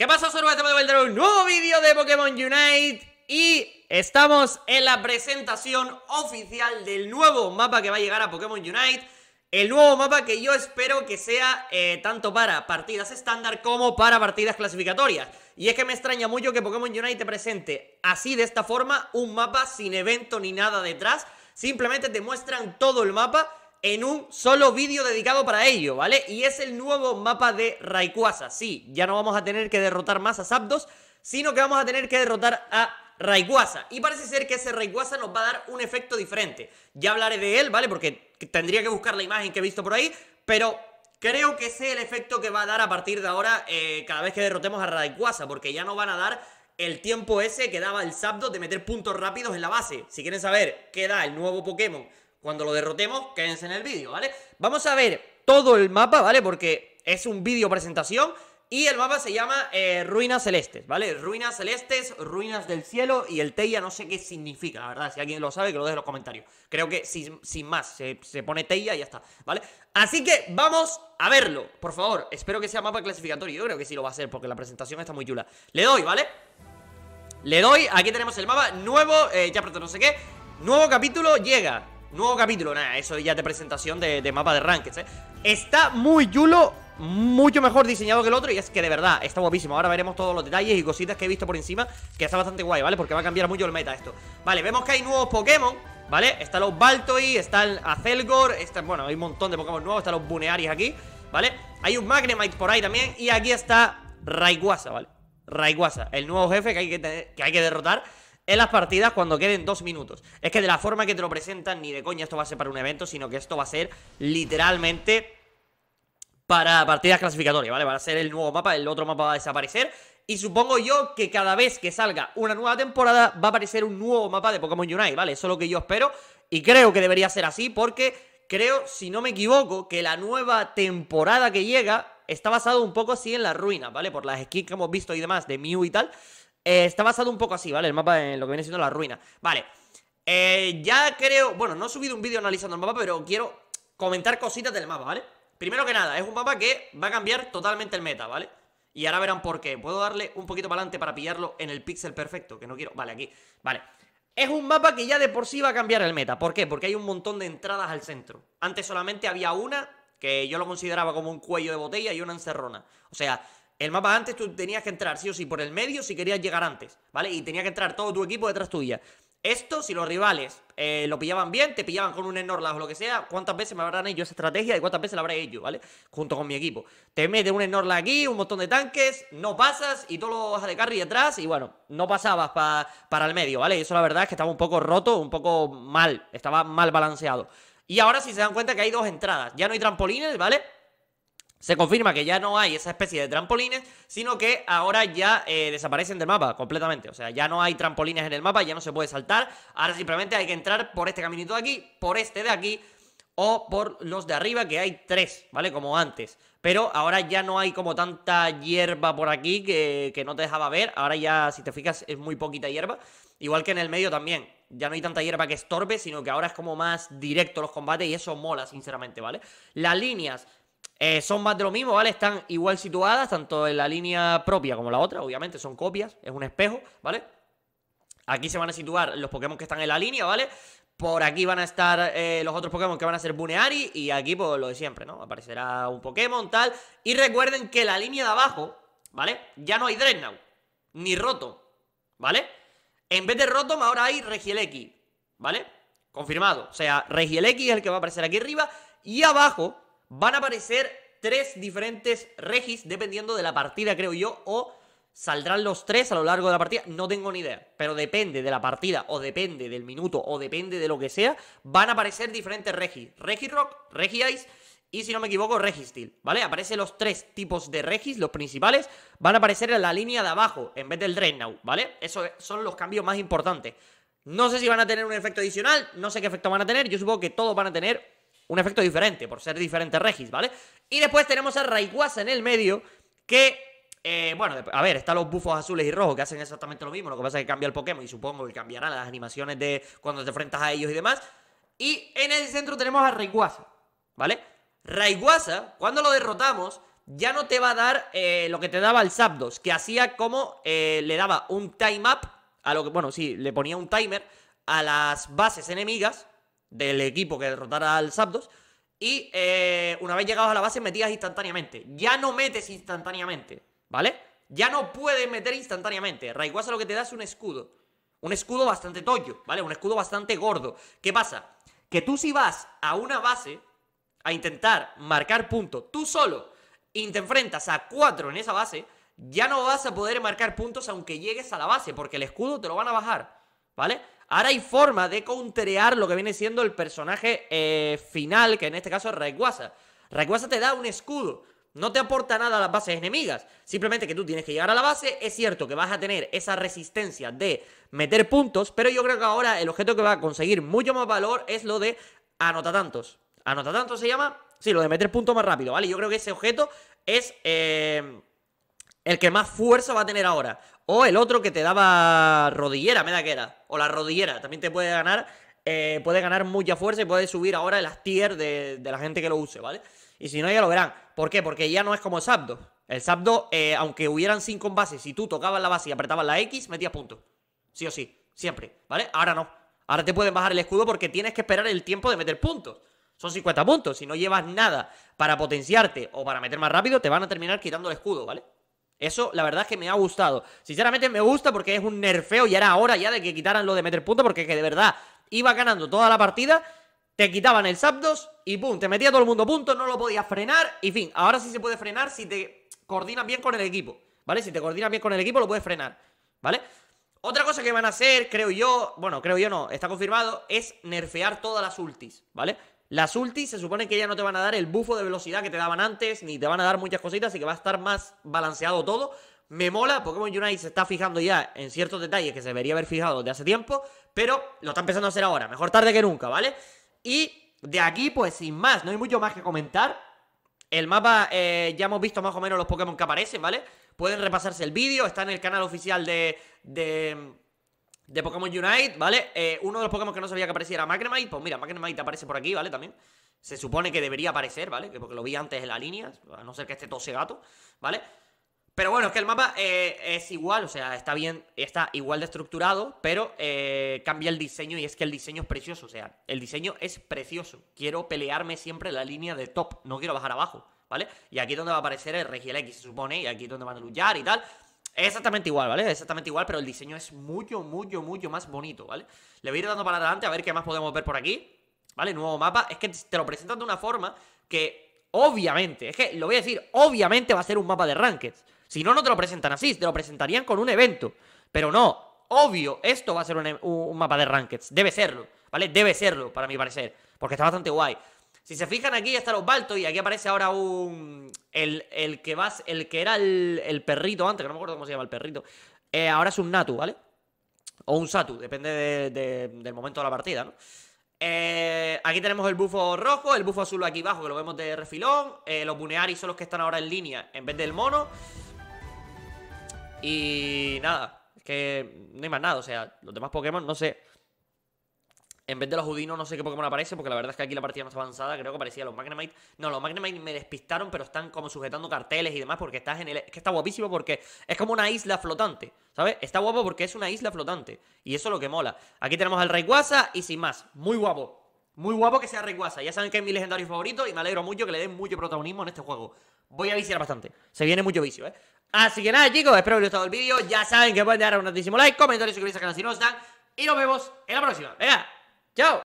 ¿Qué pasa, Estamos un nuevo vídeo de Pokémon Unite y estamos en la presentación oficial del nuevo mapa que va a llegar a Pokémon Unite. El nuevo mapa que yo espero que sea eh, tanto para partidas estándar como para partidas clasificatorias. Y es que me extraña mucho que Pokémon Unite presente así de esta forma un mapa sin evento ni nada detrás. Simplemente te muestran todo el mapa en un solo vídeo dedicado para ello, ¿vale? Y es el nuevo mapa de Rayquaza. Sí, ya no vamos a tener que derrotar más a Zapdos, sino que vamos a tener que derrotar a Rayquaza. Y parece ser que ese Rayquaza nos va a dar un efecto diferente. Ya hablaré de él, ¿vale? Porque tendría que buscar la imagen que he visto por ahí, pero creo que ese es el efecto que va a dar a partir de ahora eh, cada vez que derrotemos a Rayquaza, porque ya no van a dar el tiempo ese que daba el Zapdos de meter puntos rápidos en la base. Si quieren saber qué da el nuevo Pokémon cuando lo derrotemos, quédense en el vídeo, ¿vale? Vamos a ver todo el mapa, ¿vale? Porque es un vídeo presentación y el mapa se llama eh, Ruinas Celestes, ¿vale? Ruinas Celestes, Ruinas del Cielo y el Teia no sé qué significa, la verdad. Si alguien lo sabe, que lo deje en los comentarios. Creo que sin, más, se, pone Teia y ya está, ¿vale? Así que vamos a verlo, por favor. Espero que sea mapa clasificatorio. Yo creo que sí lo va a ser porque la presentación está muy chula. Le doy, ¿vale? Le doy, aquí tenemos el mapa nuevo, eh, ya pronto no sé qué. Nuevo capítulo llega. Nuevo capítulo, nada, eso ya de presentación de, mapa de rankings, ¿eh? Está muy chulo, mucho mejor diseñado que el otro y es que de verdad está guapísimo. Ahora veremos todos los detalles y cositas que he visto por encima, que está bastante guay, ¿vale? Porque va a cambiar mucho el meta esto. Vale, vemos que hay nuevos Pokémon, ¿vale? Está los Baltoy, está el Acelgor, está, bueno, hay un montón de Pokémon nuevos, están los Bunearis aquí, ¿vale? Hay un Magnemite por ahí también y aquí está Rayquaza, ¿vale? Rayquaza, el nuevo jefe que hay que, que, hay que derrotar en las partidas cuando queden dos minutos. Es que de la forma que te lo presentan, ni de coña esto va a ser para un evento, sino que esto va a ser literalmente para partidas clasificatorias, ¿vale? Va a ser el nuevo mapa, el otro mapa va a desaparecer. Y supongo yo que cada vez que salga una nueva temporada va a aparecer un nuevo mapa de Pokémon Unite, ¿vale? Eso es lo que yo espero y creo que debería ser así porque creo, si no me equivoco, que la nueva temporada que llega está basada un poco así en las ruinas, ¿vale? Por las skins que hemos visto y demás de Mew y tal. Eh, está basado un poco así, ¿vale? El mapa en lo que viene siendo la ruina. Vale. Eh, ya creo. Bueno, no he subido un vídeo analizando el mapa, pero quiero comentar cositas del mapa, ¿vale? Primero que nada, es un mapa que va a cambiar totalmente el meta, ¿vale? Y ahora verán por qué. Puedo darle un poquito para adelante para pillarlo en el pixel perfecto, que no quiero. Vale, aquí. Vale. Es un mapa que ya de por sí va a cambiar el meta. ¿Por qué? Porque hay un montón de entradas al centro. Antes solamente había una que yo lo consideraba como un cuello de botella y una encerrona. O sea, el mapa antes tú tenías que entrar sí o sí por el medio si querías llegar antes, ¿vale? Y tenía que entrar todo tu equipo detrás tuya. Esto, si los rivales eh, lo pillaban bien, te pillaban con un Enorla o lo que sea, ¿cuántas veces me habrán hecho esa estrategia y cuántas veces la habré hecho, ¿vale? Junto con mi equipo. Te mete un Enorla aquí, un montón de tanques, no pasas y lo bajas de carry detrás y bueno, no pasabas para el medio, ¿vale? Eso la verdad es que estaba un poco roto, un poco mal, estaba mal balanceado. Y ahora si se dan cuenta que hay dos entradas, ya no hay trampolines, ¿vale? Se confirma que ya no hay esa especie de trampolines, sino que ahora ya eh, desaparecen del mapa completamente. O sea, ya no hay trampolines en el mapa, ya no se puede saltar. Ahora simplemente hay que entrar por este caminito de aquí, por este de aquí o por los de arriba, que hay tres, ¿vale? Como antes. Pero ahora ya no hay como tanta hierba por aquí que, que no te dejaba ver. Ahora ya, si te fijas, es muy poquita hierba. Igual que en el medio también ya no hay tanta hierba que estorbe, sino que ahora es como más directo los combates y eso mola, sinceramente, ¿vale? Las líneas eh, son más de lo mismo, ¿vale? Están igual situadas, tanto en la línea propia como la otra, obviamente son copias, es un espejo, ¿vale? Aquí se van a situar los Pokémon que están en la línea, ¿vale? Por aquí van a estar eh, los otros Pokémon que van a ser Buneari y aquí pues lo de siempre, ¿no? Aparecerá un Pokémon, tal. Y recuerden que la línea de abajo, ¿vale? Ya no hay Dreadnought, ni Rotom, ¿vale? En vez de Rotom ahora hay Regieleki, ¿vale? Confirmado. O sea, Regieleki es el que va a aparecer aquí arriba y abajo van a aparecer tres diferentes regis dependiendo de la partida, creo yo, o saldrán los tres a lo largo de la partida, no tengo ni idea, pero depende de la partida, o depende del minuto, o depende de lo que sea, van a aparecer diferentes regis, regi rock, regi ice, y si no me equivoco, Steel ¿vale? Aparecen los tres tipos de Regis, los principales, van a aparecer en la línea de abajo, en vez del Dreadnought, ¿vale? Esos son los cambios más importantes. No sé si van a tener un efecto adicional, no sé qué efecto van a tener, yo supongo que todos van a tener un efecto diferente, por ser diferente Regis, ¿vale? Y después tenemos a Rayquaza en el medio, que eh, bueno, a ver, están los bufos azules y rojos que hacen exactamente lo mismo. Lo que pasa es que cambia el Pokémon y supongo que cambiarán las animaciones de cuando te enfrentas a ellos y demás. Y en el centro tenemos a Rayquaza, ¿vale? Rayquaza, cuando lo derrotamos, ya no te va a dar eh, lo que te daba el Zapdos, que hacía como eh, le daba un time up a lo que, bueno, sí, le ponía un timer a las bases enemigas del equipo que derrotara al Sapdos. Y eh, una vez llegados a la base, metías instantáneamente. Ya no metes instantáneamente, ¿vale? Ya no puedes meter instantáneamente. Rayquaza lo que te da es un escudo. Un escudo bastante toyo ¿vale? Un escudo bastante gordo. ¿Qué pasa? Que tú si vas a una base a intentar marcar puntos tú solo y te enfrentas a cuatro en esa base, ya no vas a poder marcar puntos aunque llegues a la base, porque el escudo te lo van a bajar, ¿vale? Ahora hay forma de counterear lo que viene siendo el personaje eh, final, que en este caso es Rayquaza. Rayquaza te da un escudo. No te aporta nada a las bases enemigas. Simplemente que tú tienes que llegar a la base. Es cierto que vas a tener esa resistencia de meter puntos. Pero yo creo que ahora el objeto que va a conseguir mucho más valor es lo de anota tantos. Anota tantos se llama. Sí, lo de meter puntos más rápido, ¿vale? Yo creo que ese objeto es. Eh, el que más fuerza va a tener ahora. O el otro que te daba rodillera, me da que era. O la rodillera, también te puede ganar. Eh, puede ganar mucha fuerza y puede subir ahora las tier de, la gente que lo use, ¿vale? Y si no, ya lo verán. ¿Por qué? Porque ya no es como el El sapdo eh, aunque hubieran cinco en base, si tú tocabas la base y apretabas la X, metías puntos. Sí o sí, siempre, ¿vale? Ahora no. Ahora te pueden bajar el escudo porque tienes que esperar el tiempo de meter puntos. Son 50 puntos. Si no llevas nada para potenciarte o para meter más rápido, te van a terminar quitando el escudo, ¿vale? Eso, la verdad es que me ha gustado. Sinceramente me gusta porque es un nerfeo y era hora ya de que quitaran lo de meter puntos porque que de verdad iba ganando toda la partida, te quitaban el Zapdos y pum, te metía todo el mundo punto, no lo podías frenar y fin. Ahora sí se puede frenar si te coordinas bien con el equipo, ¿vale? Si te coordinas bien con el equipo lo puedes frenar, ¿vale? Otra cosa que van a hacer, creo yo, bueno, creo yo no, está confirmado, es nerfear todas las ultis, ¿vale? Las ultis se supone que ya no te van a dar el bufo de velocidad que te daban antes, ni te van a dar muchas cositas, y que va a estar más balanceado todo. Me mola, Pokémon Unite se está fijando ya en ciertos detalles que se debería haber fijado de hace tiempo, pero lo está empezando a hacer ahora, mejor tarde que nunca, ¿vale? Y de aquí, pues sin más, no hay mucho más que comentar. El mapa eh, ya hemos visto más o menos los Pokémon que aparecen, ¿vale? Pueden repasarse el vídeo, está en el canal oficial de de Pokémon Unite, ¿vale? Eh, uno de los Pokémon que no sabía que aparecía era Magnemite. Pues mira, Magnemite aparece por aquí, ¿vale? También. Se supone que debería aparecer, ¿vale? Porque lo vi antes en la línea, a no ser que esté todo gato, ¿vale? Pero bueno, es que el mapa eh, es igual, o sea, está bien, está igual de estructurado, pero eh, cambia el diseño y es que el diseño es precioso, o sea, el diseño es precioso. Quiero pelearme siempre la línea de top, no quiero bajar abajo, ¿vale? Y aquí es donde va a aparecer el X, se supone, y aquí es donde van a luchar y tal. Es exactamente igual, ¿vale? exactamente igual, pero el diseño es mucho, mucho, mucho más bonito, ¿vale? Le voy a ir dando para adelante a ver qué más podemos ver por aquí. ¿Vale? Nuevo mapa. Es que te lo presentan de una forma que, obviamente, es que lo voy a decir, obviamente va a ser un mapa de ranked. Si no, no te lo presentan así, te lo presentarían con un evento. Pero no, obvio, esto va a ser un, mapa de ranked, Debe serlo, ¿vale? Debe serlo, para mi parecer, porque está bastante guay. Si se fijan aquí ya está Baltos y aquí aparece ahora un... El, que, vas, el que era el, perrito antes, que no me acuerdo cómo se llama el perrito. Eh, ahora es un Natu, ¿vale? O un Satu, depende del momento de la partida, ¿no? Eh, aquí tenemos el bufo rojo, el bufo azul aquí abajo, que lo vemos de refilón. Eh, los Buneari son los que están ahora en línea en vez del mono. Y nada, es que no hay más nada, o sea, los demás Pokémon, no sé. En vez de los judinos no sé qué Pokémon aparece, porque la verdad es que aquí la partida más avanzada. Creo que parecía los Magnemite. No, los Magnemite me despistaron, pero están como sujetando carteles y demás, porque estás en el. Es que está guapísimo porque es como una isla flotante, ¿sabes? Está guapo porque es una isla flotante. Y eso es lo que mola. Aquí tenemos al Rayquaza y sin más. Muy guapo. Muy guapo que sea Rayquaza. Ya saben que es mi legendario favorito y me alegro mucho que le den mucho protagonismo en este juego. Voy a viciar bastante. Se viene mucho vicio, ¿eh? Así que nada, chicos, espero que les haya gustado el vídeo. Ya saben que pueden dejar un altísimo like, comentar y suscribirse al canal si no están. Y nos vemos en la próxima. Venga. ¡Chao!